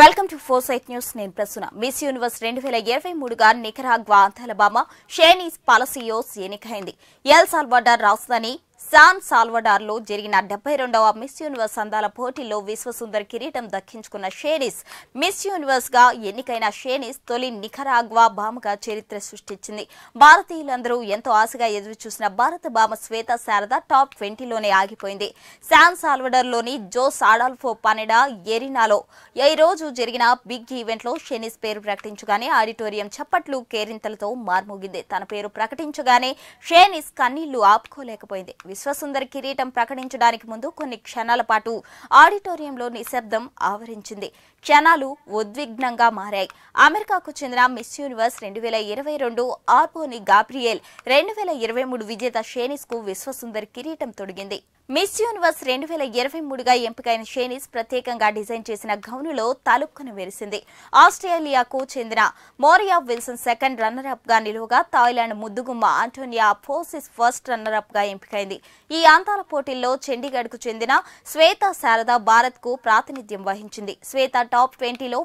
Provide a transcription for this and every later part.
welcome to Four Sight News నేను Prasuna miss Universe రెండు వేల ఇరవై మూడుగా నికరాగ్వా అంతలబామా షేనీస్ పాలసీయోస్ ఎన్నికైంది ఎల్ సాల్వాడార్ రాజధాని శాన్ సాల్వడార్లో జరిగిన డెబ్బై రెండవ మిస్ యూనివర్స్ అందాల పోటీలో విశ్వసుందర్ కిరీటం దక్కించుకున్న షేనిస్ మిస్ యూనివర్స్ గా ఎన్నికైన షేనిస్ తొలి నిఖరాగ్వా భామగా చరిత్ర సృష్టించింది భారతీయులందరూ ఎంతో ఆశగా ఎదురు చూసిన భారత భామ శ్వేత శారద టాప్ ట్వంటీలోనే ఆగిపోయింది శాన్ సాల్వడార్లోని జోస్ ఆడాల్ఫో పనెడా ఎరినాలో ఈ రోజు జరిగిన బిగ్ ఈవెంట్లో షేనిస్ పేరు ప్రకటించగానే ఆడిటోరియం చప్పట్లు కేరింతలతో మార్మోగింది తన పేరు ప్రకటించగానే షేనిస్ కన్నీళ్లు ఆపుకోలేకపోయింది విశ్వసుందర్ కిరీటం ప్రకటించడానికి ముందు కొన్ని క్షణాల పాటు ఆడిటోరియంలో నిశ్శబ్దం ఆవరించింది క్షణాలు ఉద్విగ్నంగా మారాయి అమెరికాకు చెందిన మిస్ యూనివర్స్ రెండు వేల ఇరవై రెండు ఆర్బోని గాబ్రియేల్ రెండు వేల ఇరవై మూడు విజేత షేనిస్ కు విశ్వసుందర్ కిరీటం తొడిగింది మిస్ యూనివర్స్ రెండు వేల ఇరవై మూడుగా ఎంపికైన షేనిస్ ప్రత్యేకంగా డిజైన్ చేసిన గౌనులో తలుక్కును వెలిసింది ఆస్ట్రేలియాకు చెందిన Moraya Wilson second runner up గా నిలువగా థాయిలాండ్ ముద్దుగుమ్మ ఆంటోనియా ఫోసిస్ ఫస్ట్ రన్నర్ అప్ గా ఎంపికైంది ఈ అంతాల పోటీల్లో కు చెందిన శ్వేత శారద కు ప్రాతినిధ్యం వహించింది శ్వేత టాప్ ట్వంటీలో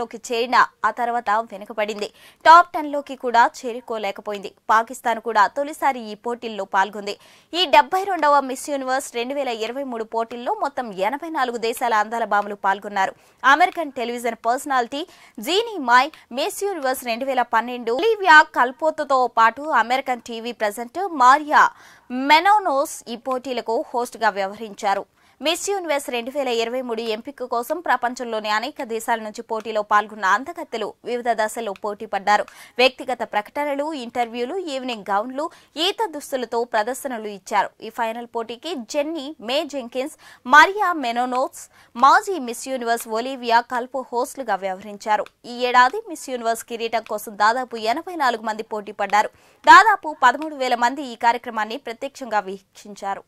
లోకి చేరిన ఆ తర్వాత వెనుకబడింది టాప్ టెన్ లోకి కూడా చేరుకోలేకపోయింది పాకిస్తాన్ కూడా తొలిసారి ఈ పోటీల్లో పాల్గొంది ఈ డెబ్బై రెండవ మిస్ యూనివర్స్ రెండు వేల ఇరవై మూడు పోటీల్లో మొత్తం ఎనభై నాలుగు దేశాల అందాల బాములు పాల్గొన్నారు American television personality Jeannie Mai Miss Universe రెండు వేల పన్నెండు లివియా కల్పోతతో పాటు American TV presenter Maria Menounos హౌస్ ఈ పోటీలకు హోస్ట్ గా వ్యవహరించారు మిస్ యూనివర్స్ రెండు వేల ఇరవై మూడు ఎంపిక కోసం ప్రపంచంలోని అనేక దేశాల నుంచి పోటీలో పాల్గొన్న అందకత్తెలు వివిధ దశల్లో పోటీ పడ్డారు వ్యక్తిగత ప్రకటనలు ఇంటర్వ్యూలు ఈవినింగ్ గౌన్లు ఈత దుస్తులతో ప్రదర్శనలు ఇచ్చారు ఈ ఫైనల్ పోటీకి Jeannie Mai Jenkins Maria Menounos మాజీ మిస్ యూనివర్స్ ఒలివియా కల్పు హోస్టులుగా వ్యవహరించారు ఈ ఏడాది మిస్ యూనివర్స్ కిరీటం కోసం దాదాపు ఎనభై నాలుగు మంది పోటీ పడ్డారు దాదాపు పదమూడు వేల మంది ఈ కార్యక్రమాన్ని ప్రత్యక్షంగా వీక్షించారు